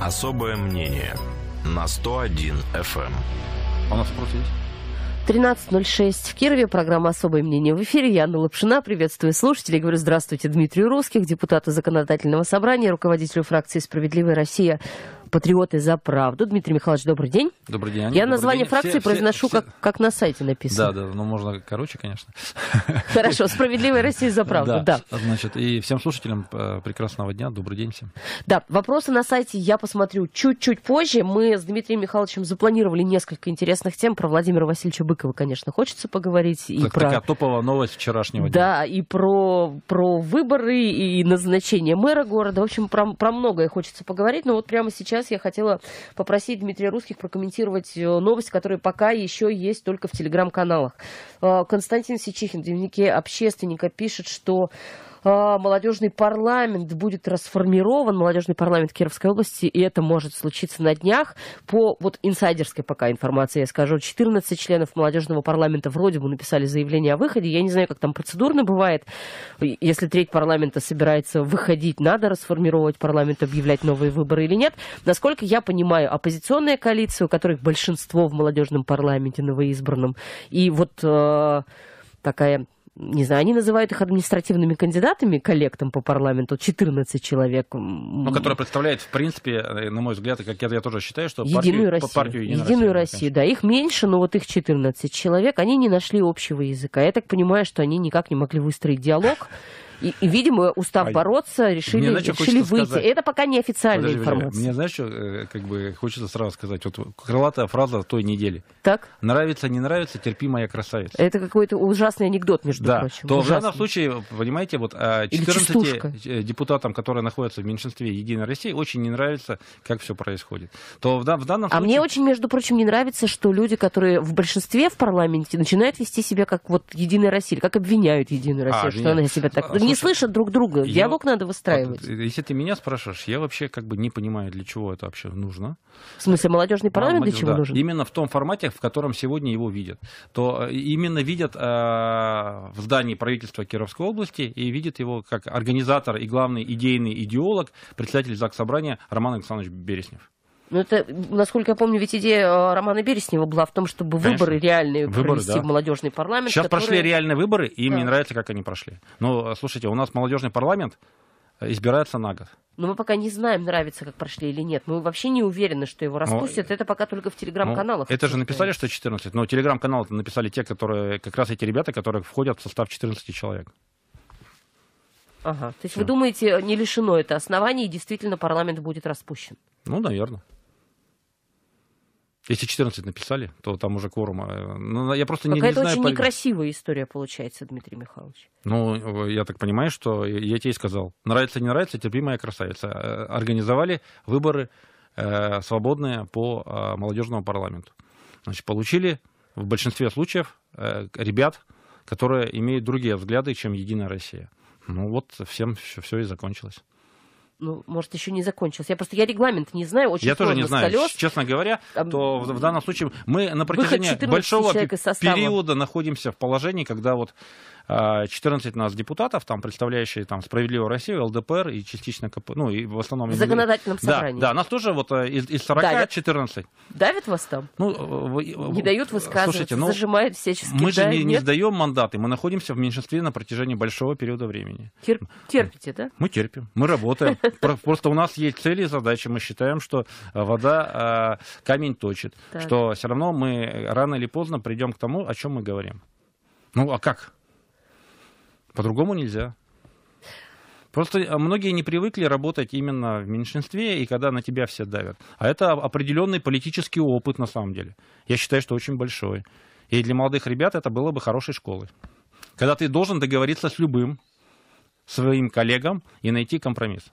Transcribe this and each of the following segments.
Особое мнение на 101 FM. Эм. А у нас вопрос есть? 13.06 в Кирове. Программа «Особое мнение» в эфире. Я Анна Лапшина. Приветствую слушателей. Говорю здравствуйте Дмитрию Русских, депутату Законодательного собрания, руководителю фракции «Справедливая Россия» патриоты за правду. Дмитрий Михайлович, добрый день. Добрый день. Аня. Я добрый название день. фракции все, произношу, все, как, как на сайте написано. Да, да, ну можно короче, конечно. Хорошо, справедливая Россия за правду, да. да. Значит, и всем слушателям э, прекрасного дня, добрый день всем. Да, вопросы на сайте я посмотрю чуть-чуть позже. Мы с Дмитрием Михайловичем запланировали несколько интересных тем. Про Владимира Васильевича Быкова, конечно, хочется поговорить. и так, про... Такая топовая новость вчерашнего да, дня. Да, и про, про выборы, и назначение мэра города. В общем, про, про многое хочется поговорить, но вот прямо сейчас сейчас я хотела попросить Дмитрия Русских прокомментировать э, новость, которая пока еще есть только в телеграм-каналах. Э, Константин Сичихин, дневнике общественника, пишет, что а, молодежный парламент будет расформирован, молодежный парламент Кировской области, и это может случиться на днях. По вот инсайдерской пока информации я скажу, 14 членов молодежного парламента вроде бы написали заявление о выходе. Я не знаю, как там процедурно бывает. Если треть парламента собирается выходить, надо расформировать парламент, объявлять новые выборы или нет. Насколько я понимаю, оппозиционная коалиция, у которых большинство в молодежном парламенте новоизбранном, и вот э, такая не знаю, они называют их административными кандидатами, коллектом по парламенту, 14 человек. Ну, который представляет, в принципе, э, на мой взгляд, как я, я тоже считаю, что Единую партию, Россию. партию Единую, Единую Россию, Россию да. Их меньше, но вот их 14 человек, они не нашли общего языка. Я так понимаю, что они никак не могли выстроить диалог и, и видимо, устав а бороться, решили, мне, решили выйти. Сказать... Это пока не официальная Подожди, информация. Мне, знаешь, что, э, как бы хочется сразу сказать, вот крылатая фраза той недели. Так? Нравится, не нравится, терпи, моя красавица. Это какой-то ужасный анекдот, между да. прочим. То ужасный. в данном случае, понимаете, вот 14 а, э, депутатам, которые находятся в меньшинстве Единой России, очень не нравится, как все происходит. То в, в данном случае... А мне очень, между прочим, не нравится, что люди, которые в большинстве в парламенте, начинают вести себя как вот Единая Россия, как обвиняют Единую а, Россию, а, что нет. она себя так... А, не слышат друг друга. Я... Диалог надо выстраивать. если ты меня спрашиваешь, я вообще как бы не понимаю, для чего это вообще нужно. В смысле, молодежный парламент для чего да. нужен? Именно в том формате, в котором сегодня его видят. То э, именно видят э, в здании правительства Кировской области и видят его как организатор и главный идейный идеолог, председатель ЗАГС Собрания Роман Александрович Береснев. Ну, это, насколько я помню, ведь идея э, Романа Береснева была в том, чтобы Конечно. выборы реальные выборы, провести да. в молодежный парламент. Сейчас которые... прошли реальные выборы, и им да. не нравится, как они прошли. Но, э, слушайте, у нас молодежный парламент избирается на год. Но мы пока не знаем, нравится, как прошли или нет. Мы вообще не уверены, что его ну, распустят. Но, э, это пока только в телеграм-каналах. Ну, это же написали, что 14. Но телеграм-канал написали те, которые как раз эти ребята, которые входят в состав 14 человек. Ага. То есть Все. вы думаете, не лишено это оснований, и действительно парламент будет распущен? Ну, наверное. Если 14 написали, то там уже кворума. Э, ну, я просто Какая-то не, это знаю... очень по... некрасивая история получается, Дмитрий Михайлович. Ну, я так понимаю, что я тебе и сказал. Нравится, не нравится, терпимая красавица. Э, организовали выборы э, свободные по э, молодежному парламенту. Значит, получили в большинстве случаев э, ребят, которые имеют другие взгляды, чем Единая Россия. Ну вот всем все, все и закончилось ну, может, еще не закончилось. Я просто, я регламент не знаю, очень Я тоже не знаю, колес. честно говоря, то в, в данном случае мы на протяжении большого периода находимся в положении, когда вот 14 а, у нас депутатов, там, представляющие там, «Справедливую Россию», ЛДПР и частично КП, ну, и в основном... В законодательном да, собрании. Да, нас тоже вот э, из, из 40 давят. 14. Давят вас там? Ну, э, вы, э, не дают высказываться, слушайте, ну, зажимают всячески. Мы да, же не, не сдаем мандаты, мы находимся в меньшинстве на протяжении большого периода времени. терпите, да? Мы терпим, мы работаем. Просто у нас есть цели и задачи. Мы считаем, что э, вода э, камень точит. Что все равно мы рано или поздно придем к тому, о чем мы говорим. Ну, а как? По-другому нельзя. Просто э, многие не привыкли работать именно в меньшинстве, и когда на тебя все давят. А это определенный политический опыт, на самом деле. Я считаю, что очень большой. И для молодых ребят это было бы хорошей школой. Когда ты должен договориться с любым своим коллегам и найти компромисс.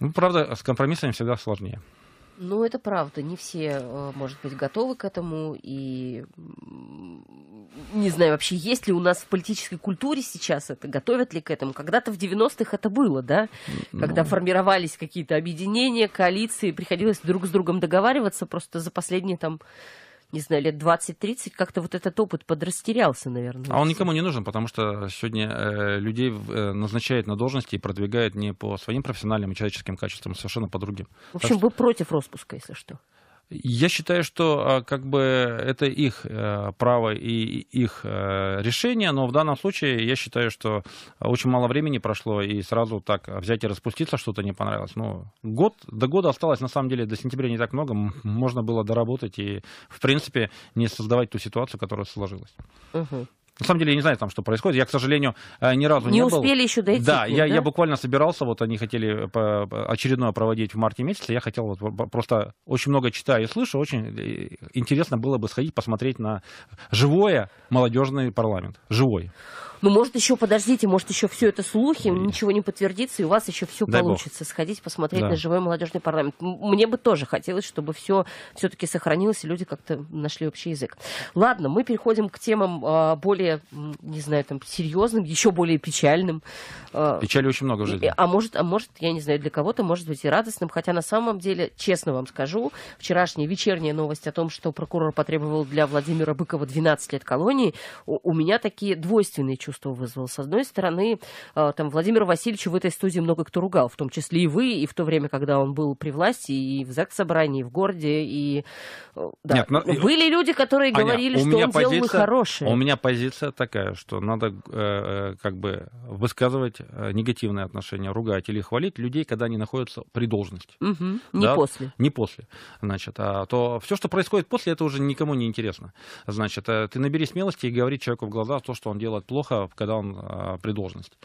Ну, правда, с компромиссами всегда сложнее. Ну, это правда. Не все, э, может быть, готовы к этому. И не знаю вообще, есть ли у нас в политической культуре сейчас это, готовят ли к этому. Когда-то в 90-х это было, да? Ну. Когда ну... формировались какие-то объединения, коалиции, приходилось друг с другом договариваться просто за последние там не знаю, лет 20-30, как-то вот этот опыт подрастерялся, наверное. А он никому не нужен, потому что сегодня э, людей э, назначают на должности и продвигают не по своим профессиональным и человеческим качествам, а совершенно по другим. В общем, так вы что... против распуска, если что. Я считаю, что а, как бы это их э, право и их э, решение, но в данном случае я считаю, что очень мало времени прошло, и сразу так взять и распуститься что-то не понравилось. Но ну, год, до года осталось, на самом деле, до сентября не так много, можно было доработать и, в принципе, не создавать ту ситуацию, которая сложилась. Угу. На самом деле, я не знаю там, что происходит. Я, к сожалению, э, ни разу не, не был. Не успели еще дойти. Да, я, да, я буквально собирался, вот они хотели э, очередное проводить в марте месяце. Я хотел вот просто очень много читаю и слышу, очень э, интересно было бы сходить посмотреть на живое молодежный парламент. Живой. Ну, может, еще подождите, может, еще все это слухи, ничего не подтвердится, и у вас еще все Дай получится. Бог. Сходить, посмотреть да. на живой молодежный парламент. Мне бы тоже хотелось, чтобы все все-таки сохранилось, и люди как-то нашли общий язык. Ладно, мы переходим к темам а, более, не знаю, там, серьезным, еще более печальным. А, Печали очень много в жизни. А может, а может, я не знаю, для кого-то, может быть, и радостным. Хотя на самом деле, честно вам скажу, вчерашняя вечерняя новость о том, что прокурор потребовал для Владимира Быкова 12 лет колонии, у, у меня такие двойственные чувства чувство вызвало. С одной стороны, э, там Владимир Васильевич в этой студии много кто ругал, в том числе и вы, и в то время, когда он был при власти, и в ЗАГС собрании, и в городе, и э, да. Нет, но... Ну, были люди, которые Аня, говорили, что он позиция, делал нехорошее. У меня позиция такая, что надо э, э как бы высказывать негативные отношения, ругать или хвалить людей, когда они находятся при должности. Угу. Не да? после. Не после. Значит, а то все, что происходит после, это уже никому не интересно. Значит, ты набери смелости и говори человеку в глаза то, что он делает плохо, штата, когда он а, при должности.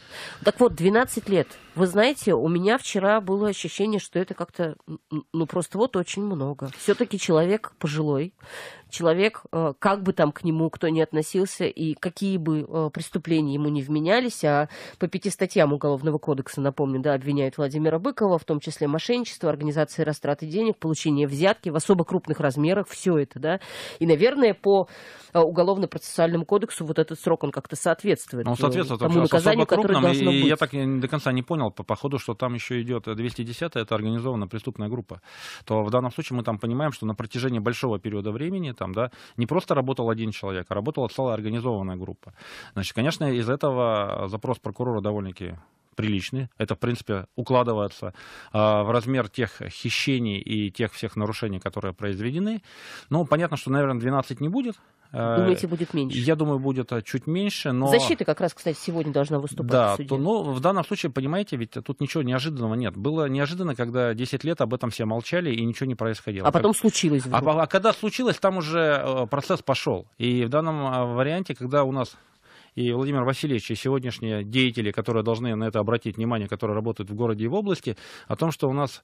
Так вот, 12 лет. Вы знаете, у меня вчера было ощущение, что это как-то, ну, просто вот очень много. Все-таки человек пожилой, человек, э, как бы там к нему кто ни относился и какие бы э, преступления ему не вменялись, а по пяти статьям Уголовного кодекса, напомню, да, обвиняют Владимира Быкова, в том числе мошенничество, организация растраты денег, получение взятки в особо крупных размерах, все это, да. И, наверное, по э, Уголовно-процессуальному кодексу вот этот срок, он как-то соответствует. Ну, он соответствует тому наказанию, которое должно и, быть. Я так до конца не понял, по, по ходу, что там еще идет 210 это организованная преступная группа, то в данном случае мы там понимаем, что на протяжении большого периода времени, там, да, не просто работал один человек, а работала целая организованная группа. Значит, конечно, из этого э, запрос прокурора довольно-таки приличные, Это, в принципе, укладывается а, в размер тех хищений и тех всех нарушений, которые произведены. Но понятно, что, наверное, 12 не будет. Думаете, э, будет меньше? Я думаю, будет э, чуть меньше, но... Защита как раз, кстати, сегодня должна выступать да, в суде. То, ну, в данном случае, понимаете, ведь тут ничего неожиданного нет. Было неожиданно, когда 10 лет об этом все молчали и ничего не происходило. А потом как... случилось. А вдруг. А, а когда случилось, там уже э, процесс пошел. И в данном варианте, когда у нас и, Владимир Васильевич, и сегодняшние деятели, которые должны на это обратить внимание, которые работают в городе и в области, о том, что у нас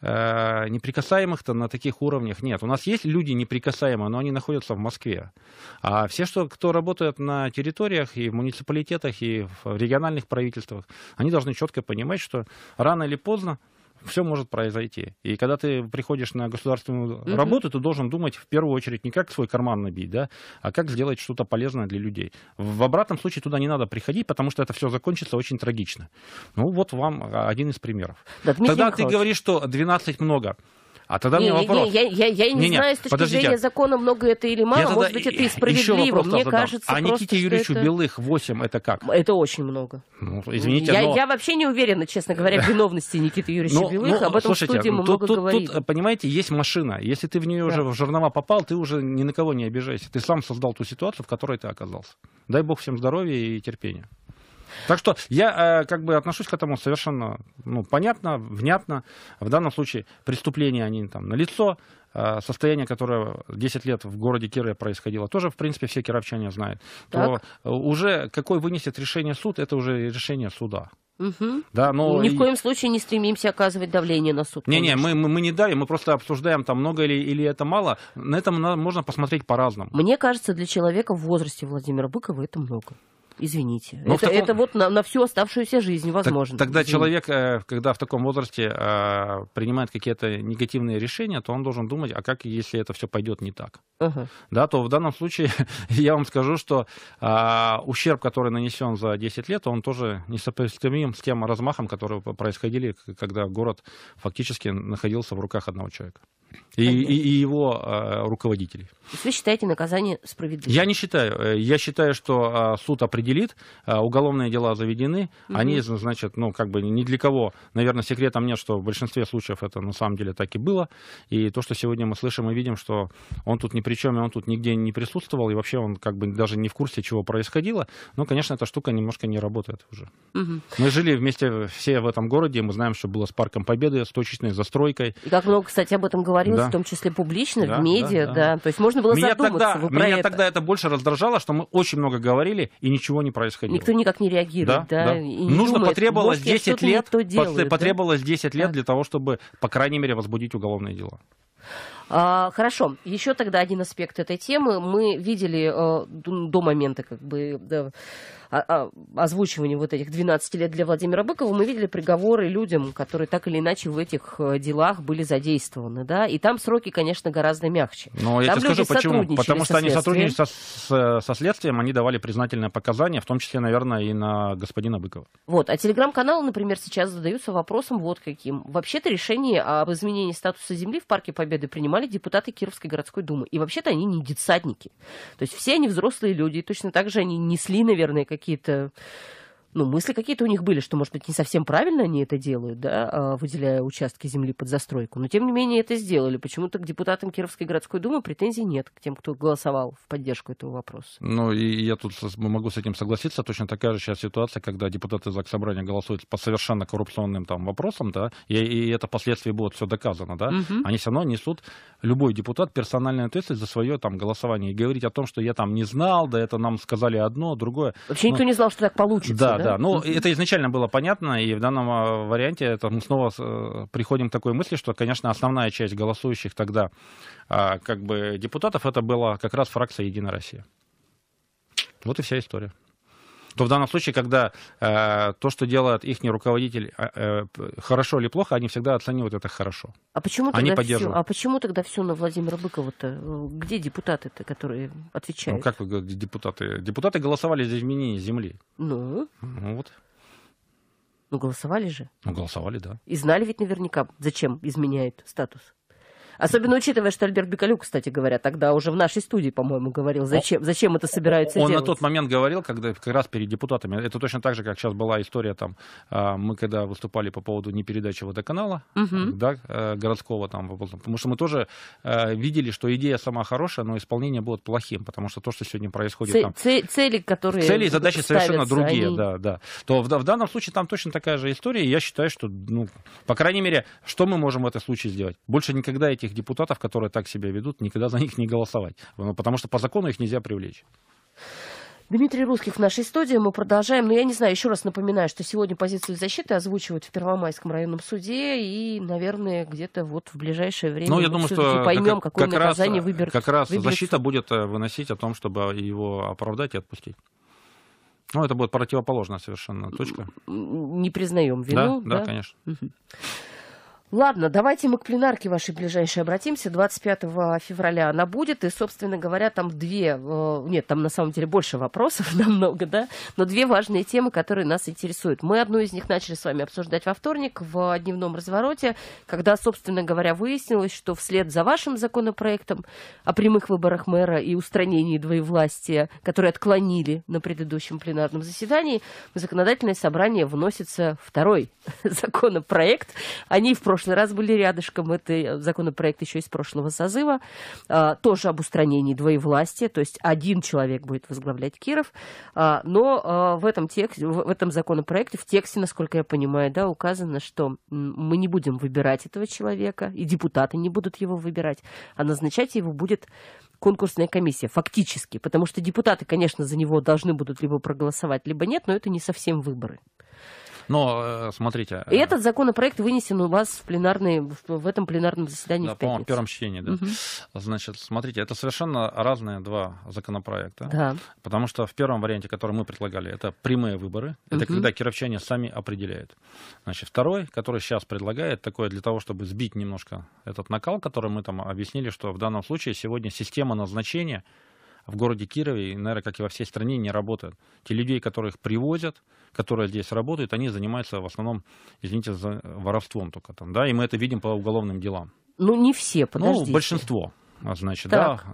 э, неприкасаемых-то на таких уровнях нет. У нас есть люди неприкасаемые, но они находятся в Москве. А все, что, кто работает на территориях и в муниципалитетах, и в региональных правительствах, они должны четко понимать, что рано или поздно все может произойти. И когда ты приходишь на государственную mm-hmm. работу, ты должен думать в первую очередь не как свой карман набить, да, а как сделать что-то полезное для людей. В обратном случае туда не надо приходить, потому что это все закончится очень трагично. Ну вот вам а, один из примеров. Да, Тогда ты говоришь, что 12 много. А тогда не, мне не, вопрос. Не, я, я, я не, не знаю, не, с точки подождите. зрения закона много это или мало. Я а Может быть, это и справедливо. Мне задам. кажется, А Никите Юрьевичу это... Белых 8 это как? Это очень много. Ну, извините, я, но... я вообще не уверена, честно говоря, в виновности Никиты Юрьевича ну, Белых. Ну, Об этом слушайте, в студии мы тут, много тут, говорили. Тут, понимаете, есть машина. Если ты в нее да. уже в жернова попал, ты уже ни на кого не обижайся. Ты сам создал ту ситуацию, в которой ты оказался. Дай бог всем здоровья и терпения. Так что я э, как бы отношусь к этому совершенно ну, понятно, внятно. В данном случае преступления, они там налицо, э, состояние, которое 10 лет в городе Кирове происходило, тоже, в принципе, все кировчане знают, так. то уже какой вынесет решение суд, это уже решение суда. Угу. Да, но... Ни в коем случае не стремимся оказывать давление на суд. Не-не, мы, мы, мы не дали, мы просто обсуждаем, там много или, или это мало. На этом можно посмотреть по-разному. Мне кажется, для человека в возрасте Владимира Быкова это много извините. Но ну, это, таком... это вот на, на всю оставшуюся жизнь возможно. Так, тогда извините. человек, э, когда в таком возрасте э, принимает какие-то негативные решения, то он должен думать, а как, если это все пойдет не так? Ага. Да, то в данном случае я вам скажу, что а, ущерб, который нанесен за 10 лет, он тоже несопоставим с тем размахом, который происходили, когда город фактически находился в руках одного человека. И, и, и его э, руководителей. То есть вы считаете наказание справедливым? Я не считаю. Э, я считаю, что э, суд определит, э, уголовные дела заведены, угу. они, значит, ну, как бы ни для кого, наверное, секретом нет, что в большинстве случаев это на самом деле так и было. И то, что сегодня мы слышим и видим, что он тут ни при чем, и он тут нигде не присутствовал, и вообще он как бы даже не в курсе, чего происходило, ну, конечно, эта штука немножко не работает уже. Угу. Мы жили вместе все в этом городе, мы знаем, что было с Парком Победы, с точечной застройкой. И как много, кстати, об этом говорили говорилось, да. в том числе публично, да, в медиа, да, да. да. То есть можно было меня задуматься тогда, вы про Меня это. тогда это больше раздражало, что мы очень много говорили, и ничего не происходило. Никто никак не реагирует, да? да, да. И не Нужно думает, потребовалось может, 10 лет, делаю, потребовалось да? 10 лет для того, чтобы, по крайней мере, возбудить уголовное дело. А, хорошо, еще тогда один аспект этой темы. Мы видели э, до момента, как бы, да, озвучивании вот этих 12 лет для Владимира Быкова мы видели приговоры людям, которые так или иначе в этих э, делах были задействованы, да, и там сроки, конечно, гораздо мягче. Но там я тебе скажу, почему. Потому что они сотрудничали со, с, э, со следствием, они давали признательные показания, в том числе, наверное, и на господина Быкова. Вот, а телеграм-каналы, например, сейчас задаются вопросом вот каким. Вообще-то решение об изменении статуса земли в Парке Победы принимали депутаты Кировской городской думы. И вообще-то они не детсадники. То есть все они взрослые люди, и точно так же они несли, наверное, как какие-то ну, мысли какие-то у них были, что, может быть, не совсем правильно они это делают, да, а, выделяя участки земли под застройку. Но, тем не менее, это сделали. Почему-то к депутатам Кировской городской думы претензий нет, к тем, кто голосовал в поддержку этого вопроса. Ну, и я тут могу с этим согласиться. Точно такая же сейчас ситуация, когда депутаты ЗАГС Собрания голосуют по совершенно коррупционным там вопросам, да, и, и это последствия будет все доказано, да. Угу. Они все равно несут, любой депутат, персональную ответственность за свое там голосование. И говорить о том, что я там не знал, да это нам сказали одно, другое. Вообще Но... Ну, никто не знал, что так получится. Да, да? Ну, mm-hmm. это изначально было понятно, и в данном а, варианте это мы снова э, приходим к такой мысли, что, конечно, основная часть голосующих тогда а, как бы депутатов это была как раз фракция «Единая Россия». Вот и вся история то в данном случае, когда э, то, что делает их руководитель, а, э, э, хорошо или плохо, они всегда оценивают это хорошо. А почему они тогда все? А почему тогда все на Владимира Быкова-то? Где депутаты-то, которые ну, отвечают? Ну, как вы говорите, депутаты? Депутаты голосовали за изменение земли. Ну? Ну вот. Ну, голосовали же. Ну, голосовали, да. И знали ведь наверняка, зачем изменяют статус. Особенно учитывая, что Альберт Бекалюк, кстати говоря, тогда уже в нашей студии, по-моему, говорил, зачем, зачем это собираются он делать. Он на тот момент говорил, когда как раз перед депутатами, это точно так же, как сейчас была история там, а, мы когда выступали по поводу непередачи водоканала, угу. да, э, городского там, потому что мы тоже э, видели, что идея сама хорошая, но исполнение будет плохим, потому что то, что сегодня происходит Ц- там... Цели, которые Цели и задачи совершенно другие, они... да, да. То в, в данном случае там точно такая же история, и я считаю, что, ну, по крайней мере, что мы можем в этом случае сделать? Больше никогда этих этих депутатов, которые так себя ведут, никогда за них не голосовать, ну, потому что по закону их нельзя привлечь. Дмитрий Русских в нашей студии. Мы продолжаем. Но ну, я не знаю, еще раз напоминаю, что сегодня позицию защиты озвучивают в Первомайском районном суде. И, наверное, где-то вот в ближайшее время ну, я думаю, что поймем, как, какое как наказание раз, э, выберет. Как раз выберет защита будет э, выносить о том, чтобы его оправдать и отпустить. Ну, это будет противоположная совершенно точка. Не признаем вину. Да, да, да? конечно. Угу. Ладно, давайте мы к пленарке вашей ближайшей обратимся. 25 февраля она будет, и, собственно говоря, там две, э, нет, там на самом деле больше вопросов намного, да, но две важные темы, которые нас интересуют. Мы одну из них начали с вами обсуждать во вторник в дневном развороте, когда, собственно говоря, выяснилось, что вслед за вашим законопроектом о прямых выборах мэра и устранении двоевластия, которые отклонили на предыдущем пленарном заседании, в законодательное собрание вносится второй законопроект. Они в прошлом прошлый раз были рядышком. Это э, законопроект еще из прошлого созыва. А, тоже об устранении двоевластия. То есть один человек будет возглавлять Киров. А, но а, в этом, тексте, в этом законопроекте, в тексте, насколько я понимаю, да, указано, что мы не будем выбирать этого человека, и депутаты не будут его выбирать, а назначать его будет конкурсная комиссия, фактически, потому что депутаты, конечно, за него должны будут либо проголосовать, либо нет, но это не совсем выборы. Но, э, смотрите... И э, этот законопроект вынесен у вас в, пленарный, в этом пленарном заседании да, в пятницу. в первом чтении, да. Угу. Значит, смотрите, это совершенно разные два законопроекта. Да. Потому что в первом варианте, который мы предлагали, это прямые выборы. Это угу. когда кировчане сами определяют. Значит, второй, который сейчас предлагает, такое для того, чтобы сбить немножко этот накал, который мы там объяснили, что в данном случае сегодня система назначения в городе Кирове, и, наверное, как и во всей стране, не работают Те людей, которых привозят, которые здесь работают, они занимаются в основном, извините, за воровством только там, да, и мы это видим по уголовным делам. Ну, не все, ну, подождите. Ну, большинство а значит, так.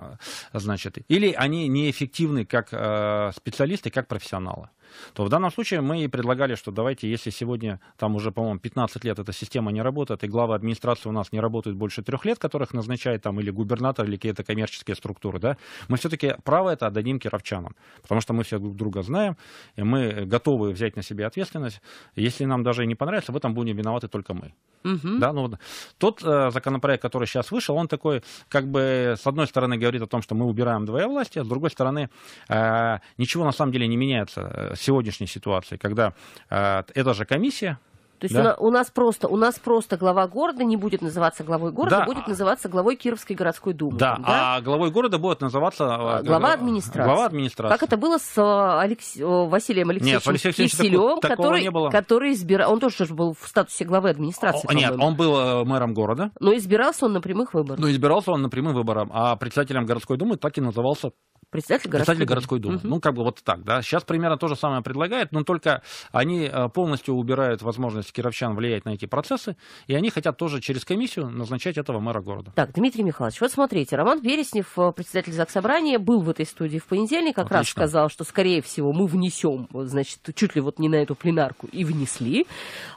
да, значит, или они неэффективны как э, специалисты, как профессионалы то в данном случае мы и предлагали, что давайте, если сегодня там уже, по-моему, 15 лет эта система не работает, и главы администрации у нас не работают больше трех лет, которых назначает там или губернатор, или какие-то коммерческие структуры, да, мы все-таки право это отдадим кировчанам, потому что мы все друг друга знаем, и мы готовы взять на себя ответственность. Если нам даже не понравится, в этом будем виноваты только мы. Угу. Да, ну, тот э, законопроект, который сейчас вышел, он такой, как бы, с одной стороны, говорит о том, что мы убираем двоевластие, с другой стороны, э, ничего на самом деле не меняется сегодняшней ситуации, когда э, эта же комиссия то есть да. у, нас просто, у нас просто глава города не будет называться главой города, да. будет называться главой Кировской городской думы. Да, да? а главой города будет называться... А, глава администрации. Глава администрации. Как это было с э, Алекс... Э, Василием Алексеевичем нет, Алексей такого, который, не было. который избирал... Он тоже был в статусе главы администрации. О, нет, он был э, мэром города. Но избирался он на прямых выборах. Но ну, избирался он на прямых выборах, а председателем городской думы так и назывался Председатель городской, Председатель городской думы. Угу. Ну, как бы вот так, да. Сейчас примерно то же самое предлагает, но только они э, полностью убирают возможность кировчан влиять на эти процессы, и они хотят тоже через комиссию назначать этого мэра города. Так, Дмитрий Михайлович, вот смотрите, Роман Береснев, э, председатель Заксобрания, был в этой студии в понедельник, как Отлично. раз сказал, что, скорее всего, мы внесем, значит, чуть ли вот не на эту пленарку, и внесли.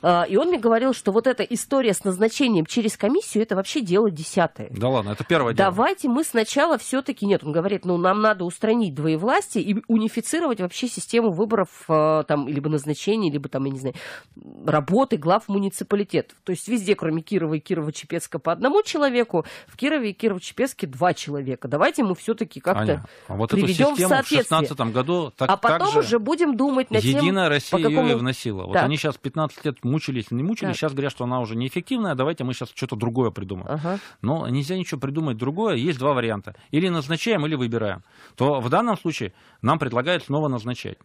Э, и он мне говорил, что вот эта история с назначением через комиссию, это вообще дело десятое. Да ладно, это первое дело. Давайте мы сначала все-таки, нет, он говорит, ну, нам надо устранить двоевластие и унифицировать вообще систему выборов э, там, либо назначений, либо там, я не знаю, работы глав муниципалитетов. То есть везде, кроме Кирова и Кирова-Чепецка, по одному человеку, в Кирове и Кирово-Чепецке два человека. Давайте мы все-таки как-то а вот приведем эту в соответствие. в 16 году так, а потом так уже будем думать над тем, Единая Россия какому... ее и вносила. Вот да. они сейчас 15 лет мучились, не мучились, да. сейчас говорят, что она уже неэффективная, давайте мы сейчас что-то другое придумаем. Ага. Но нельзя ничего придумать другое, есть два варианта. Или назначаем, или выбираем то в данном случае нам предлагают снова назначать.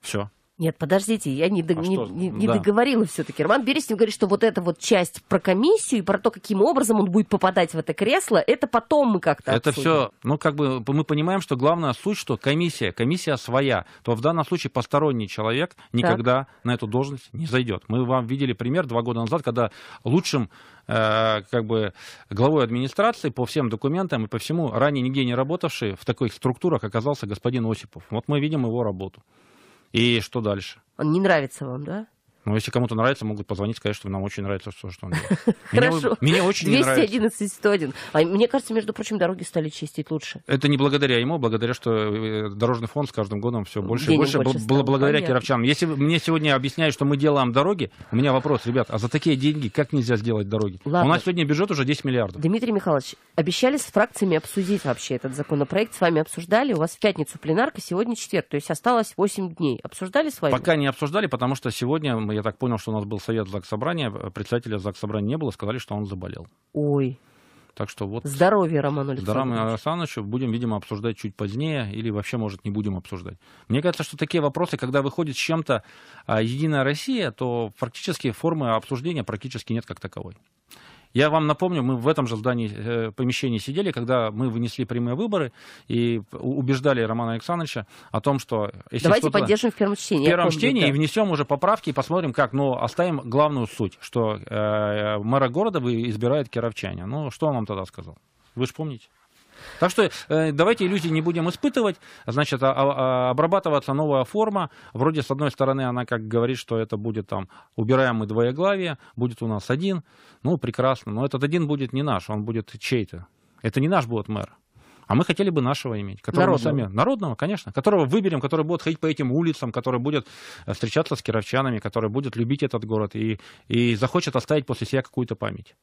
Все. Нет, подождите, я не, а не, что? не, не да. договорила все-таки. Роман Берестин говорит, что вот эта вот часть про комиссию и про то, каким образом он будет попадать в это кресло, это потом мы как-то Это обсудим. все, ну, как бы мы понимаем, что главная суть, что комиссия, комиссия своя, то в данном случае посторонний человек никогда так. на эту должность не зайдет. Мы вам видели пример два года назад, когда лучшим э, как бы главой администрации по всем документам и по всему ранее нигде не работавший в таких структурах оказался господин Осипов. Вот мы видим его работу. И что дальше? Он не нравится вам, да? Ну, если кому-то нравится, могут позвонить, сказать, что нам очень нравится то, что он делает. Хорошо. Мне очень нравится. 211 101. А мне кажется, между прочим, дороги стали чистить лучше. Это не благодаря ему, а благодаря, что э, дорожный фонд с каждым годом все больше и больше. Было благодаря кировчанам. Если мне сегодня объясняют, что мы делаем дороги, у меня вопрос, ребят, а за такие деньги как нельзя сделать дороги? У нас сегодня бюджет уже 10 миллиардов. Дмитрий Михайлович, обещали с фракциями обсудить вообще этот законопроект. С вами обсуждали. У вас в пятницу пленарка, сегодня четверг. То есть осталось 8 дней. Обсуждали с вами? Пока не обсуждали, потому что сегодня я так понял, что у нас был совет ЗАГС Собрания, а председателя ЗАГС Собрания не было, сказали, что он заболел. Ой. Так что вот... здоровье Роману Александровичу. Роману Александровичу будем, видимо, обсуждать чуть позднее или вообще, может, не будем обсуждать. Мне кажется, что такие вопросы, когда выходит с чем-то а, «Единая Россия», то фактически формы обсуждения практически нет как таковой. Я вам напомню, мы в этом же здании, э, помещении сидели, когда мы вынесли прямые выборы и убеждали Романа Александровича о том, что... Если Давайте поддержим в первом чтении. В первом чтении да. и внесем уже поправки и посмотрим, как. Но ну, оставим главную суть, что э, мэра города избирает кировчане. Ну, что он нам тогда сказал? Вы же помните? Так что э, давайте иллюзии не будем испытывать. Значит, а, а, обрабатываться новая форма. Вроде, с одной стороны, она как говорит, что это будет там, убираем мы двоеглавие, будет у нас один. Ну, прекрасно. Но этот один будет не наш, он будет чей-то. Это не наш будет мэр. А мы хотели бы нашего иметь, которого народного. сами народного, конечно, которого выберем, который будет ходить по этим улицам, который будет э, встречаться с кировчанами, который будет любить этот город и, и захочет оставить после себя какую-то память.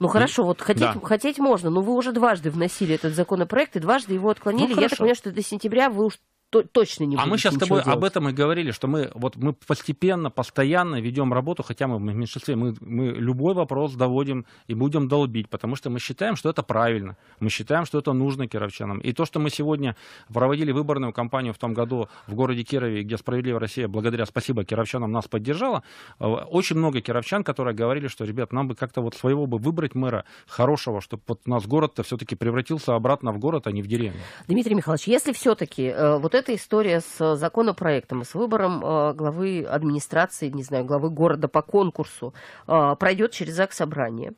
Ну хорошо, вот хотеть, да. хотеть можно, но вы уже дважды вносили этот законопроект и дважды его отклонили. Ну, Я так понимаю, что до сентября вы уж точно не А мы сейчас с тобой делать. об этом и говорили, что мы, вот, мы постепенно, постоянно ведем работу, хотя мы в меньшинстве, мы, мы любой вопрос доводим и будем долбить, потому что мы считаем, что это правильно, мы считаем, что это нужно кировчанам. И то, что мы сегодня проводили выборную кампанию в том году в городе Кирове, где «Справедливая Россия», благодаря спасибо кировчанам, нас поддержала, э, очень много кировчан, которые говорили, что, ребят, нам бы как-то вот своего бы выбрать мэра хорошего, чтобы вот у нас город-то все-таки превратился обратно в город, а не в деревню. Дмитрий Михайлович, если все-таки э, вот это эта история с э, законопроектом, с выбором э, главы администрации, не знаю, главы города по конкурсу э, пройдет через акт собрания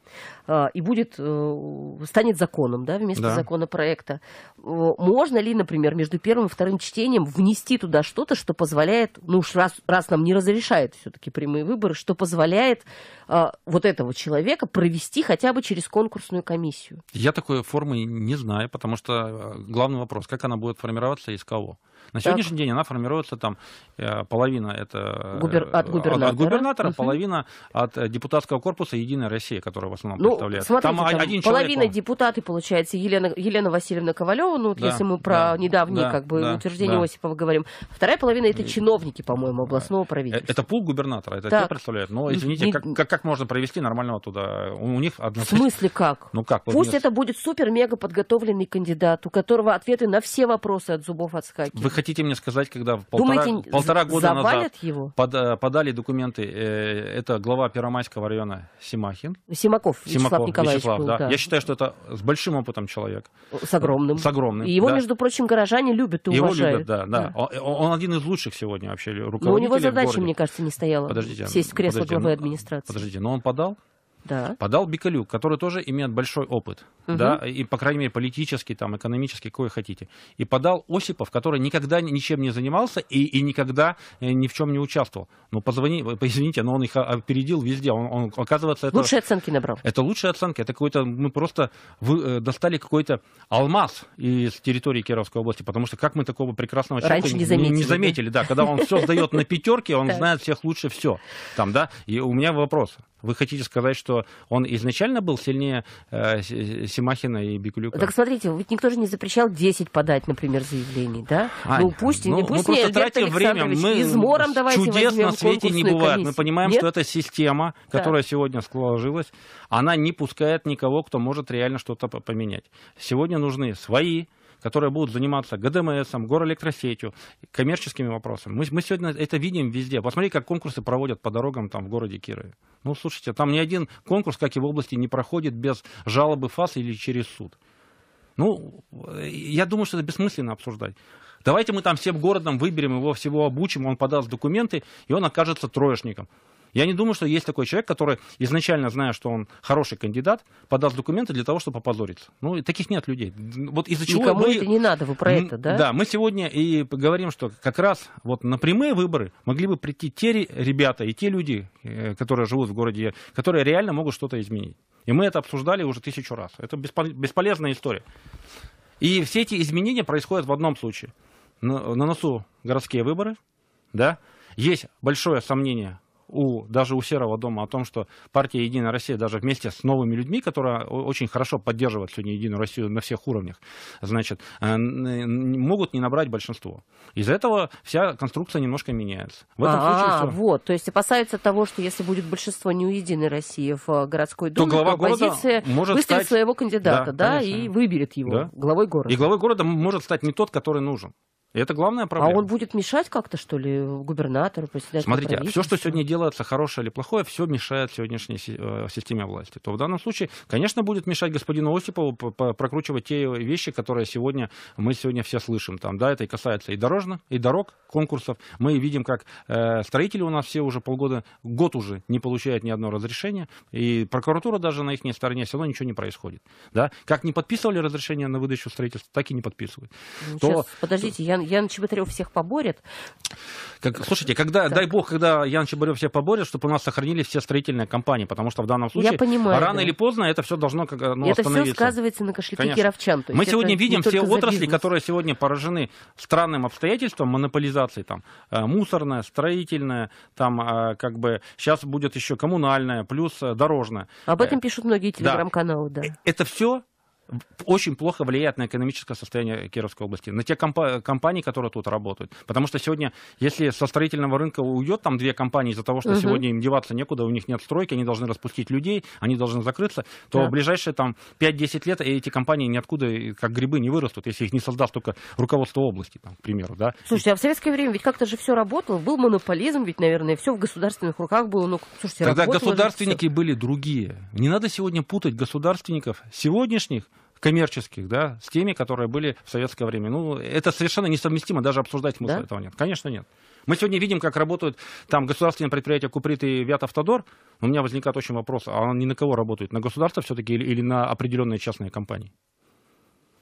и будет, станет законом, да, вместо да. законопроекта. Можно ли, например, между первым и вторым чтением внести туда что-то, что позволяет, ну уж раз, раз нам не разрешают все-таки прямые выборы, что позволяет вот этого человека провести хотя бы через конкурсную комиссию? Я такой формы не знаю, потому что главный вопрос, как она будет формироваться и из кого? На так. сегодняшний день она формируется там э, половина это э, Губер... от губернатора, от губернатора угу. половина от э, депутатского корпуса Единой России, которая в основном ну, представляет. Смотрите, там, там один половина человек, депутаты, получается, Елена, Елена Васильевна Ковалева, ну вот да, если мы про да, недавние да, как бы да, утверждение да. Осипова говорим, вторая половина это чиновники, по-моему, областного правительства. Это пул губернатора, это так. те представляют. Но извините, Не... как, как, как можно провести нормального туда? У, у них одна... В смысле как? Ну как? Пусть вот, это нет. будет супер-мега подготовленный кандидат, у которого ответы на все вопросы от зубов отскакивают хотите мне сказать, когда полтора, Думаете, полтора года назад его? Под, э, подали документы, э, это глава Первомайского района Симахин. Симаков, Симаков Вячеслав Николаевич Вячеслав, был, да. да. Я считаю, что это с большим опытом человек. С огромным. С огромным, И его, да. между прочим, горожане любят и уважают. Его любят, да. да. да. Он, он один из лучших сегодня вообще руководителей ну, Но у него задача, мне кажется, не стояла подождите, сесть в кресло подождите, главы ну, администрации. Подождите, но он подал? да. подал Бикалюк, который тоже имеет большой опыт, угу. да, и, по крайней мере, политический, там, экономический, какой хотите. И подал Осипов, который никогда ничем не занимался и, и никогда э, ни в чем не участвовал. Ну, позвони, извините, но он их а, опередил везде. Он, он оказывается... Это, лучшие оценки набрал. Это лучшие оценки. Это какой-то... Мы просто вы, э, достали какой-то алмаз из территории Кировской области, потому что как мы такого прекрасного человека Раньше не заметили. Не, не заметили, да. да когда он все сдает на пятерке, он знает всех лучше все. Там, да. И у меня вопрос. Вы хотите сказать, что он изначально был сильнее э, Симахина и Бикулюка? Так смотрите, ведь никто же не запрещал 10 подать, например, заявлений, да? Ань, ну пусть, ну, не ну, пусть, мы не, просто тратим время, мы измором давайте чудес на свете не бывает. Комиссию. Мы понимаем, Нет? что эта система, которая да. сегодня сложилась, она не пускает никого, кто может реально что-то поменять. Сегодня нужны свои которые будут заниматься ГДМС, горэлектросетью, коммерческими вопросами. Мы, мы сегодня это видим везде. Посмотри, как конкурсы проводят по дорогам там, в городе Кирове. Ну, слушайте, там ни один конкурс, как и в области, не проходит без жалобы ФАС или через суд. Ну, я думаю, что это бессмысленно обсуждать. Давайте мы там всем городом выберем его, всего обучим, он подаст документы, и он окажется троечником. Я не думаю, что есть такой человек, который, изначально зная, что он хороший кандидат, подаст документы для того, чтобы опозориться. Ну, таких нет людей. Вот из-за чего Никому мы... это не надо, вы про это, да? Да, мы сегодня и говорим, что как раз вот на прямые выборы могли бы прийти те ребята и те люди, э, которые живут в городе, которые реально могут что-то изменить. И мы это обсуждали уже тысячу раз. Это бесполезная история. И все эти изменения происходят в одном случае. На носу городские выборы, да, есть большое сомнение у, даже у Серого дома о том, что партия «Единая Россия» даже вместе с новыми людьми, которые очень хорошо поддерживают сегодня «Единую Россию» на всех уровнях, значит, э, могут не набрать большинство. Из-за этого вся конструкция немножко меняется. В этом а, случае все. вот, то есть опасаются того, что если будет большинство не у «Единой России» в э, городской думе, то, глава то оппозиция может выставит стать... своего кандидата, да, да и выберет его да. главой города. И главой города может стать не тот, который нужен. Это главная а проблема. А он будет мешать как-то, что ли, губернатору, председателю Смотрите, все, что сегодня делается, хорошее или плохое, все мешает сегодняшней э, системе власти. То в данном случае, конечно, будет мешать господину Осипову прокручивать те вещи, которые сегодня мы сегодня все слышим. Там, да, это и касается и дорожных, и дорог, конкурсов. Мы видим, как э, строители у нас все уже полгода, год уже не получают ни одно разрешение, и прокуратура даже на их стороне все равно ничего не происходит. Да? Как не подписывали разрешение на выдачу строительства, так и не подписывают. Ну, То, сейчас, подождите, я Ян Чеботарев всех поборет. Как, слушайте, когда, так. дай бог, когда Ян Чеботарев всех поборет, чтобы у нас сохранились все строительные компании, потому что в данном случае Я понимаю, рано да. или поздно это все должно как, ну, это остановиться. Это все сказывается на кошельке Конечно. кировчан. Мы сегодня видим все отрасли, которые сегодня поражены странным обстоятельством монополизации, там, э, мусорная, строительная, там, э, как бы, сейчас будет еще коммунальная, плюс э, дорожная. Об этом пишут многие телеграм-каналы, да. да. Это все очень плохо влияет на экономическое состояние Кировской области, на те компа- компании, которые тут работают. Потому что сегодня, если со строительного рынка уйдет там две компании из-за того, что угу. сегодня им деваться некуда, у них нет стройки, они должны распустить людей, они должны закрыться, то да. в ближайшие там 5-10 лет эти компании ниоткуда, как грибы, не вырастут, если их не создаст только руководство области, там, к примеру. Да? Слушайте, а в советское время ведь как-то же все работало, был монополизм, ведь, наверное, все в государственных руках было. Ну, слушайте, Тогда государственники были другие. Не надо сегодня путать государственников сегодняшних коммерческих, да, с теми, которые были в советское время. Ну, это совершенно несовместимо, даже обсуждать смысла да? этого нет. Конечно, нет. Мы сегодня видим, как работают там государственные предприятия Куприт и Вятавтодор. У меня возникает очень вопрос, а он ни на кого работает? На государство все-таки или, или на определенные частные компании?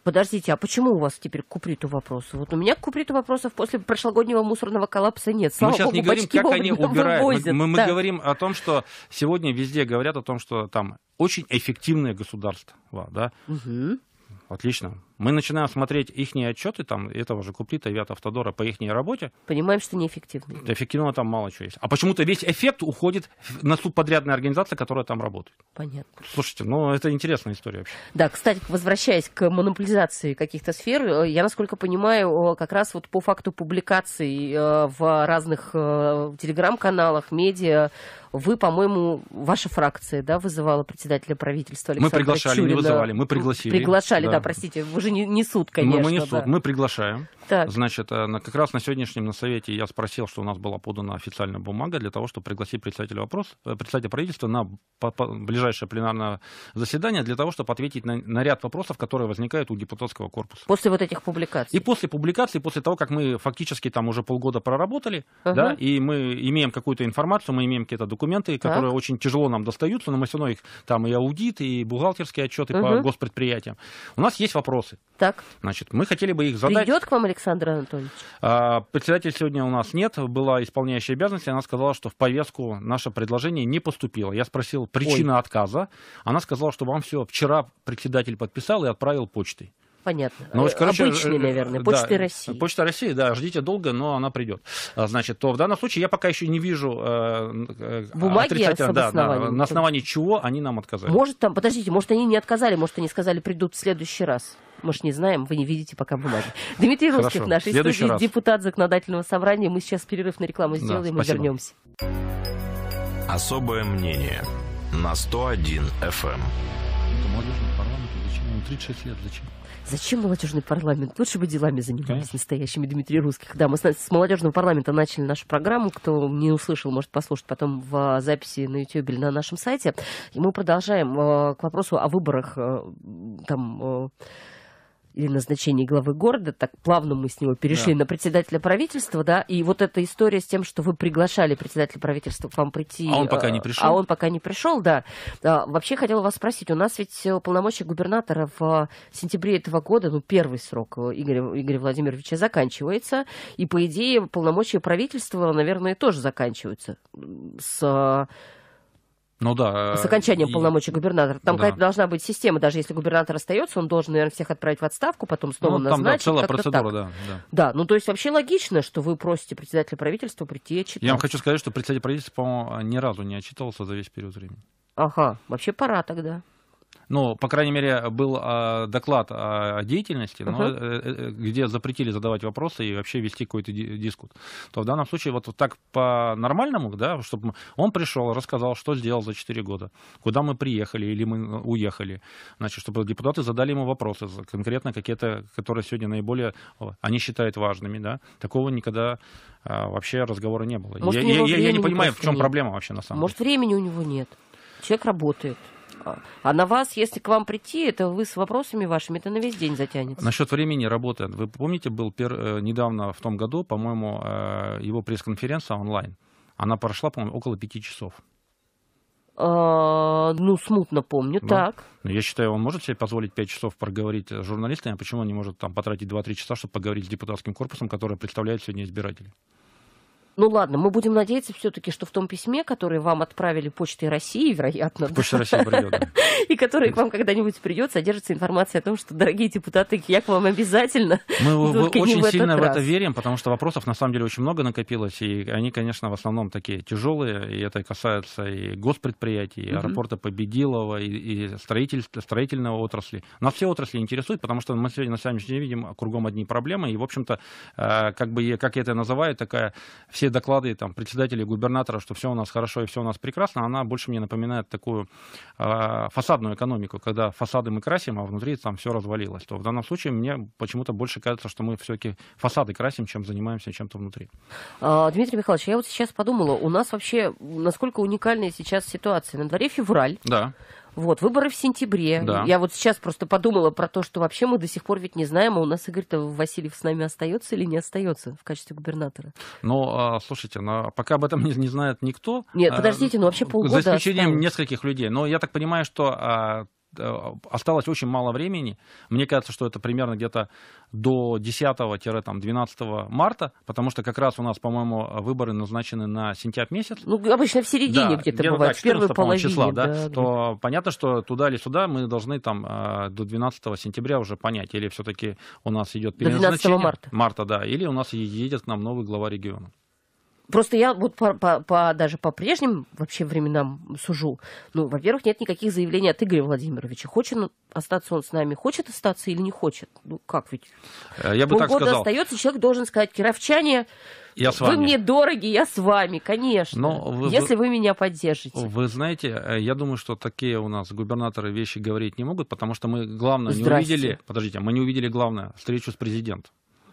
Подождите, а почему у вас теперь к куприту вопросов? Вот у меня к куприту вопросов после прошлогоднего мусорного коллапса нет. Слава мы сейчас Богу, не говорим, как они убирают. Мы, мы, да. мы говорим о том, что сегодня везде говорят о том, что там очень эффективное государство. Да? Угу. Отлично. Мы начинаем смотреть их отчеты, там, этого же Куплита, Автодора по их работе. Понимаем, что неэффективно. Эффективного там мало чего есть. А почему-то весь эффект уходит на субподрядная организации, которая там работает. Понятно. Слушайте, ну это интересная история вообще. Да, кстати, возвращаясь к монополизации каких-то сфер, э, я, насколько понимаю, э, как раз вот по факту публикаций э, в разных телеграм-каналах, медиа, вы, по-моему, ваша фракция, да, вызывала председателя правительства Александра Мы приглашали, Чурина. не вызывали, мы пригласили. Приглашали, да, да простите, вы же тоже не, не конечно. Ну, мы, мы не да. мы приглашаем. Так. Значит, э, на, как раз на сегодняшнем на совете я спросил, что у нас была подана официальная бумага для того, чтобы пригласить представителя, вопрос, э, представителя правительства на по, по, ближайшее пленарное заседание для того, чтобы ответить на, на ряд вопросов, которые возникают у депутатского корпуса. После вот этих публикаций? И после публикации после того, как мы фактически там уже полгода проработали, uh да, и мы имеем какую-то информацию, мы имеем какие-то документы, которые uh очень тяжело нам достаются, но мы все равно их там и аудит, и бухгалтерские отчеты uh по госпредприятиям. У нас есть вопросы. Так. Значит, мы хотели бы их задать. Придет к вам Александр Анатольевич? А, председатель сегодня у нас нет, была исполняющая обязанности, она сказала, что в повестку наше предложение не поступило. Я спросил причина Ой. отказа, она сказала, что вам все вчера председатель подписал и отправил почтой. Понятно. Ну, вот, э, короче, Обычный, э, э, наверное, Почты да, России. Почта России, да, ждите долго, но она придет. А, значит, то в данном случае я пока еще не вижу э, Бумаги отрицательно, да, на, на основании чего они нам отказали. Может там, подождите, может они не отказали, может они сказали, придут в следующий раз. Мы ж не знаем, вы не видите пока бумаги. Дмитрий Русских, наш студии, раз. депутат законодательного собрания. Мы сейчас перерыв на рекламу сделаем да, и вернемся. Особое мнение на 101 FM. Эм. Это молодежный парламент, зачем 36 лет, зачем? Зачем молодежный парламент? Лучше бы делами занимались Конечно. настоящими, Дмитрий Русских. Да, мы с, с молодежного парламента начали нашу программу. Кто не услышал, может послушать потом в а, записи на YouTube или на нашем сайте. И мы продолжаем э, к вопросу о выборах э, там... Э, или назначение главы города, так плавно мы с него перешли да. на председателя правительства, да, и вот эта история с тем, что вы приглашали председателя правительства к вам прийти. А он пока не э, пришел. А он пока не пришел, да. А, вообще хотела вас спросить, у нас ведь э, полномочия губернатора в э, сентябре этого года, ну, первый срок Игоря, Игоря Владимировича заканчивается, и, по идее, полномочия правительства, наверное, тоже заканчиваются с ну да. Э, С окончанием и... полномочий губернатора. Там да. какая-то должна быть система, даже если губернатор остается, он должен, наверное, всех отправить в отставку, потом снова ну, там, назначить. Да, целая процедура, да, да. Да, ну то есть вообще логично, что вы просите председателя правительства прийти отчитаться. Я вам хочу сказать, что председатель правительства, по-моему, ни разу не отчитывался за весь период времени. Ага, вообще пора тогда ну, по крайней мере, был а, доклад о деятельности, но, uh-huh. где запретили задавать вопросы и вообще вести какой-то дискут, то в данном случае вот, так по-нормальному, да, чтобы он пришел, рассказал, что сделал за 4 года, куда мы приехали или мы э, уехали, значит, чтобы депутаты задали ему вопросы, конкретно какие-то, которые сегодня наиболее, они считают важными, да, такого никогда а, вообще разговора не было. Может, я, я, я не понимаю, в чем проблема вообще на самом Может, деле. Может, времени у него нет. Человек работает. А, а на вас, если к вам прийти, это вы с вопросами вашими, это на весь день затянется. Насчет времени работы. Вы помните, был пер... Э, недавно в том году, по-моему, э, его пресс-конференция онлайн. Она прошла, по-моему, около пяти часов. А, ну, смутно помню, да. Ну, так. Ну, я считаю, он может себе позволить 5 часов проговорить с журналистами, а почему он не может там потратить 2-3 часа, чтобы поговорить с депутатским корпусом, который представляет сегодня избирателей? Ну ладно, мы будем надеяться все-таки, что в том письме, которое вам отправили Почтой России, вероятно, Почта России придет, да. и которое к вам когда-нибудь придет, содержится информация о том, что, дорогие депутаты, я к вам обязательно. Мы очень сильно в это верим, потому что вопросов на самом деле очень много накопилось, и они, конечно, в основном такие тяжелые, и это касается и госпредприятий, и аэропорта Победилова, и, и строительного отрасли. Нас все отрасли интересуют, потому что мы сегодня на сегодняшний день видим кругом одни проблемы, и, в общем-то, э, как бы, как я это называю, такая все доклады там, председателей, губернатора, что все у нас хорошо и все у нас прекрасно, она больше мне напоминает такую э, фасадную экономику, когда фасады мы красим, а внутри там все развалилось. То в данном случае мне почему-то больше кажется, что мы все-таки фасады красим, чем занимаемся чем-то внутри. А, Дмитрий Михайлович, я вот сейчас подумала, у нас вообще насколько уникальная сейчас ситуация. На дворе февраль. Да. Вот, выборы в сентябре. Да. Я вот сейчас просто подумала про то, что вообще мы до сих пор ведь не знаем, а у нас Игорь-то Васильев с нами остается или не остается в качестве губернатора. Ну, слушайте, но пока об этом не, не знает никто. Нет, подождите, а, ну вообще полгода. За исключением осталось. нескольких людей. Но я так понимаю, что а, Э, осталось очень мало времени. Мне кажется, что это примерно где-то до 10-12 марта, потому что как раз у нас, по-моему, выборы назначены на сентябрь месяц. Ну, обычно в середине да, где-то где бывает, да, в первой половине. Числа, да, да, то да. понятно, что туда или сюда мы должны там э, до 12 сентября уже понять, или все-таки у нас идет переназначение. До 12 марта. Марта, да, или у нас едет к нам новый глава региона. Просто я вот по, по, по, даже по прежним вообще временам сужу. Ну, во-первых, нет никаких заявлений от Игоря Владимировича. Хочет он остаться он с нами, хочет остаться или не хочет? Ну, как ведь? Э, я бы Полгода так сказал. остается, человек должен сказать, кировчане, я с вами. Вы мне дороги, я с вами, конечно. Но вы, если вы, вы меня поддержите. Вы знаете, э, я думаю, что такие у нас губернаторы вещи говорить не могут, потому что мы главное Здрасте. не увидели. Подождите, мы не увидели главное встречу с президентом.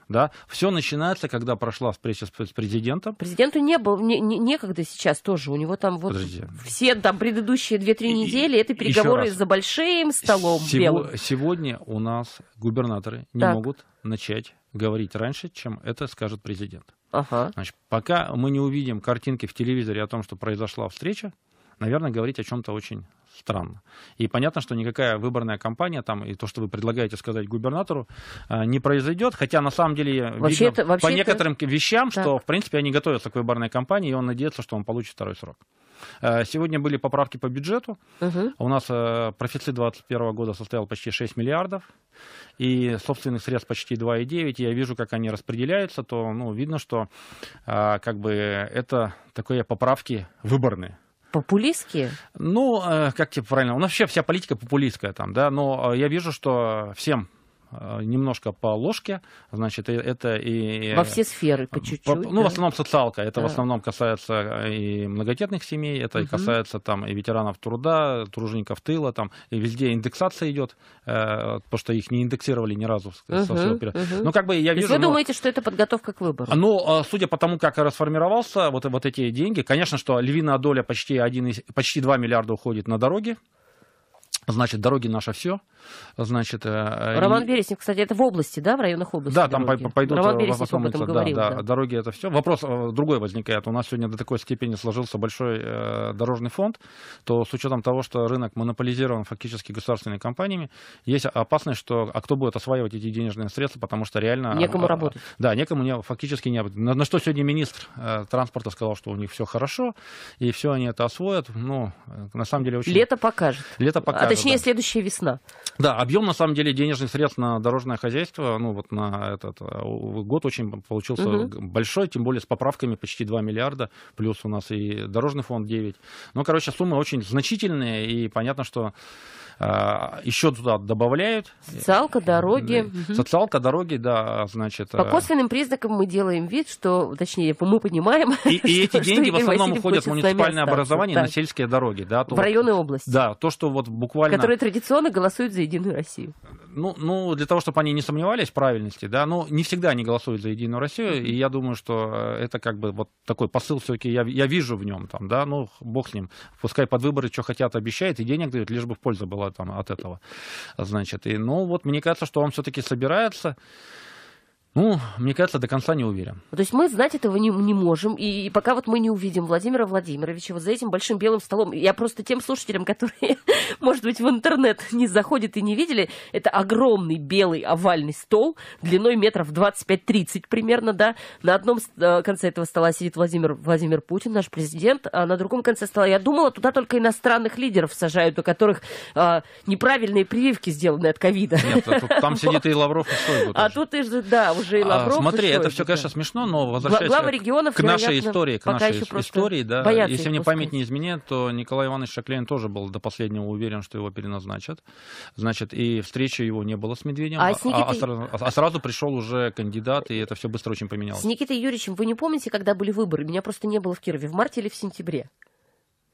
Да? Все начинается, когда прошла встреча с, президентом. Президенту не было, не, не, некогда сейчас тоже. У него там вот Подождите. все там предыдущие 2-3 недели, и, это переговоры за большим столом Сего, белым. Сегодня у нас губернаторы не могут начать говорить раньше, чем это скажет президент. Ага. Значит, пока мы не увидим картинки в телевизоре о том, что произошла встреча, наверное, говорить о чем-то очень странно. И понятно, что никакая выборная кампания там и то, что вы предлагаете сказать губернатору, э, не произойдет. Хотя на самом деле вообще видно это, вообще по некоторым это... вещам, что в принципе они готовятся к выборной кампании, и он надеется, что он получит второй срок. Э, сегодня были поправки по бюджету. Угу. У нас э, профицит 2021 года составил почти 6 миллиардов. И собственных средств почти 2,9. Я вижу, как они распределяются, то ну, видно, что как бы это такие поправки выборные. Популистские? Ну, э, как тебе правильно, у нас вообще вся политика популистская там, да, но э, я вижу, что всем Э, немножко по ложке, значит, это и... Во все сферы, по чуть-чуть. По, ну, в основном социалка, это да. в основном касается э, и многодетных семей, это угу. и касается там и ветеранов труда, тружеников тыла, там, и везде индексация идет, э, потому что их не индексировали ни разу. Угу, со всего угу. Ну, как бы я вижу... Вы ну, думаете, ну, что это подготовка к выбору? Ну, а, судя по тому, как расформировался вот, вот эти деньги, конечно, что львиная доля, почти, 1, почти 2 миллиарда уходит на дороги, Значит, дороги наше все. Значит, э, э, Роман и... Бересник, кстати, это в области, да, в районах области? Да, там пойдут Роман в основном, это, говорил, да, да. да, дороги это все. Вопрос э, другой возникает. У нас сегодня до такой степени сложился большой дорожный фонд, то с учетом того, что рынок монополизирован фактически государственными компаниями, есть опасность, что а кто будет осваивать эти денежные средства, потому что реально... Некому а, работать. Да, некому не, фактически не работать. На, на что сегодня министр транспорта сказал, что у них все хорошо, и все они это освоят. Ну, на самом деле очень... Лето покажет. Лето покажет. А точнее, да. следующая весна. Да, объем, на самом деле, денежных средств на дорожное хозяйство, ну, вот на этот э, год очень получился угу. большой, тем более с поправками почти 2 миллиарда, плюс у нас и дорожный фонд 9. Ну, короче, суммы очень значительные, и понятно, что э, еще туда добавляют. Социалка, дороги. Э, социалка, дороги, да, значит. По косвенным признакам мы делаем вид, что, точнее, мы понимаем. И, что, и эти деньги в основном уходят в муниципальное образование да. на сельские дороги. Да, то в районы области. Да, то, что вот буквально буквально... Которые традиционно голосуют за Единую Россию. Ну, ну, для того, чтобы они не сомневались в правильности, да, но ну, не всегда они голосуют за Единую Россию, и я думаю, что э, это как бы вот такой посыл все-таки я, я вижу в нем, там, да, ну, бог с ним, пускай под выборы что хотят, обещает, и денег дают, лишь бы в пользу была там от этого, значит, и, ну, вот мне кажется, что он все-таки собирается, ну, мне кажется, до конца не уверен. То есть мы знать этого не, не можем, и, пока вот мы не увидим Владимира Владимировича вот за этим большим белым столом, я просто тем слушателям, которые, может быть, в интернет не заходят и не видели, это огромный белый овальный стол длиной метров 25-30 примерно, да, на одном э, конце этого стола сидит Владимир, Владимир Путин, наш президент, а на другом конце стола, я думала, туда только иностранных лидеров сажают, у которых а, неправильные прививки сделаны от ковида. Нет, а тут, там сидит и Лавров, и Шойгу. А тут, и, да, уже же и а, Лавров. смотри, это все, конечно, э, смешно, но возвращаясь Главы регионов, к нашей истории, к нашей истории, да, если мне память не изменяет, то Николай Иванович Шаклин тоже был до последнего уверен, что его переназначат. Значит, и встречи его не было с Медведем, а, а, с Никитой... а, а, а сразу пришел уже кандидат, и это все быстро очень поменялось. С Никитой Юрьевичем, вы не помните, когда были выборы? Меня просто не было в Кирове, в марте или в сентябре?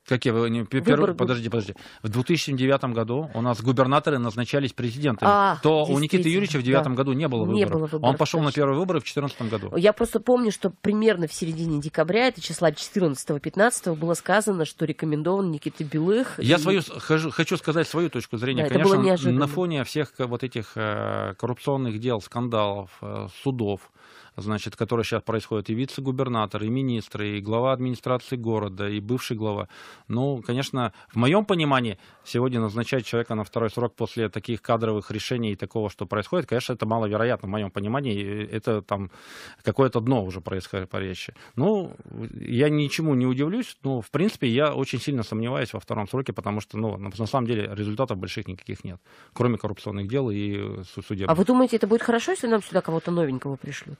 как я, не, пер, Выборгу. подожди, подожди. В 2009 году у нас губернаторы назначались президентами. А, то у Никиты Юрьевича в 2009 да. году не было выборов. Не было выборов Он пошел точно. на первые выборы в 2014 году. Я просто помню, что примерно в середине декабря, это числа 14-15, было сказано, что рекомендован Никита Белых. Я и... свою, хожу, хочу сказать свою точку зрения. Да, Конечно, на фоне всех э, вот этих э, коррупционных дел, скандалов, э, судов, значит, которая сейчас происходит, и вице-губернатор, и министры, и глава администрации города, и бывший глава. Ну, конечно, в моем понимании, сегодня назначать человека на второй срок после таких кадровых решений и такого, что происходит, конечно, это маловероятно, в моем понимании. Это там какое-то дно уже происходит по речи. Ну, я ничему не удивлюсь, но, в принципе, я очень сильно сомневаюсь во втором сроке, потому что, ну, на самом деле, результатов больших никаких нет, кроме коррупционных дел и судебных. А вы думаете, это будет хорошо, если нам сюда кого-то новенького пришлют?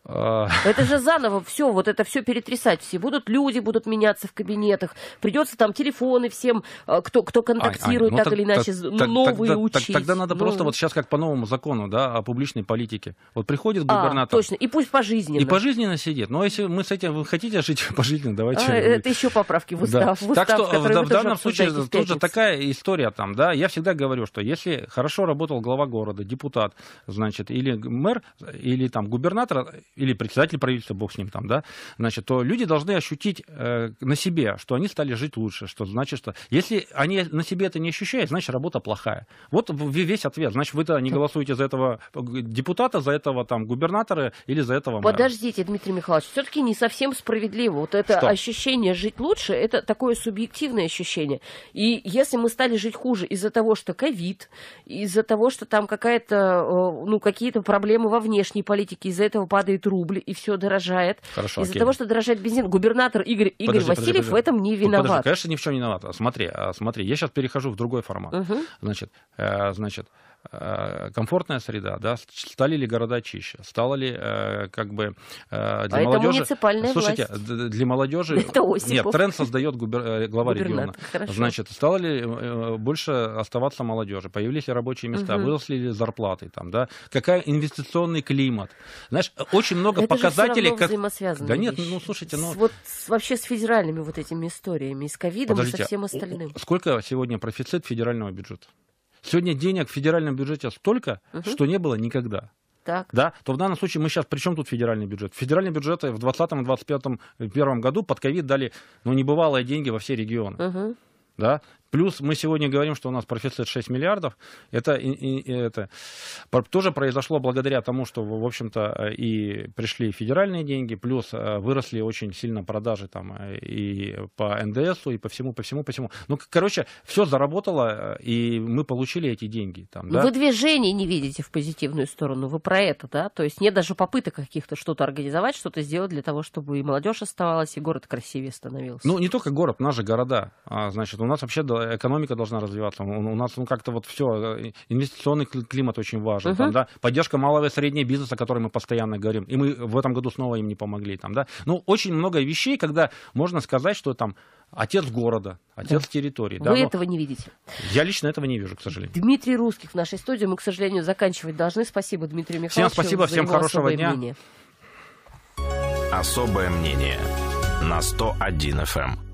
А. Это же заново все, вот это все перетрясать. Все будут люди, будут меняться в кабинетах. Придется там телефоны всем, а, кто, кто контактирует а, а, ну, так, так или иначе, так, новые тогда, учить. Так, тогда надо ну. просто вот сейчас как по новому закону, да, о публичной политике. Вот приходит а, губернатор. А, точно, и пусть пожизненно. И пожизненно сидит. Но если мы с этим, вы хотите жить пожизненно, давайте. А, это еще поправки в устав. Да. В устав так что в, в данном случае тоже такая история там, да. Я всегда говорю, что если хорошо работал глава города, депутат, значит, или мэр, или там губернатор, или председатель правительства, бог с ним там, да, значит, то люди должны ощутить э, на себе, что они стали жить лучше, что значит, что если они на себе это не ощущают, значит, работа плохая. Вот весь ответ. Значит, вы-то не голосуете за этого э, депутата, за этого там губернатора или за этого мэра. Подождите, Дмитрий Михайлович, все-таки не совсем справедливо. Вот это что? ощущение жить лучше, это такое субъективное ощущение. И если мы стали жить хуже из-за того, что ковид, из-за того, что там какая-то, э, ну, какие-то проблемы во внешней политике, из-за этого падает стоит рубль, и все дорожает. Хорошо, Из-за того, что дорожает бензин, губернатор Игорь, Игорь подожди, Васильев подожди, подожди. в этом не ну, виноват. Подожди, конечно, ни в чем не виноват. Смотри, а, смотри, я сейчас перехожу в другой формат. Угу. Значит, э, значит, Э, комфортная среда, да, стали ли города чище, стало ли э, как бы э, для а молодежи... Слушайте, власть. для молодежи... Это Осипов. Нет, тренд создает губер... глава Губернатор. региона. Хорошо. Значит, стало ли больше оставаться молодежи, появились ли рабочие места, угу. выросли ли зарплаты там, да, какая инвестиционный климат. Знаешь, очень много Это показателей... Это как... Да нет, ну слушайте, ну... Вот вообще с федеральными вот этими историями, и с ковидом, и со всем а остальным. Сколько сегодня профицит федерального бюджета? Сегодня денег в федеральном бюджете столько, угу. что не было никогда. Так. Да, то в данном случае мы сейчас, при чем тут федеральный бюджет? Федеральный бюджет в 2020-2021 году под ковид дали, ну, небывалые деньги во все регионы. Угу. Да? Плюс мы сегодня говорим, что у нас профицит 6 миллиардов. Это, и, и, это тоже произошло благодаря тому, что, в общем-то, и пришли федеральные деньги, плюс э, выросли очень сильно продажи там э, и по НДСу и по всему, по всему, по всему. Ну, короче, все заработало, э, и мы получили эти деньги. Там, ну, да? Вы движений не видите в позитивную сторону, вы про это, да? То есть нет даже попыток каких-то что-то организовать, что-то сделать для того, чтобы и молодежь оставалась, и город красивее становился. Ну, не только город, наши города. А, значит, у нас вообще Э, экономика должна развиваться. У нас ну, как-то вот все, э, инвестиционный климат очень важен. Угу. Там, да, поддержка малого и среднего бизнеса, о котором мы постоянно говорим. И мы в этом году снова им не помогли. Там, да. Ну, очень много вещей, когда можно сказать, что там отец города, отец да. территории. Вы да, этого не видите? Я лично этого не вижу, к сожалению. Дмитрий Русских в нашей студии. Мы, к сожалению, заканчивать должны. Спасибо, Дмитрий Михайлович. Всем спасибо, всем хорошего дня. Мнение. Особое мнение на 101 FM.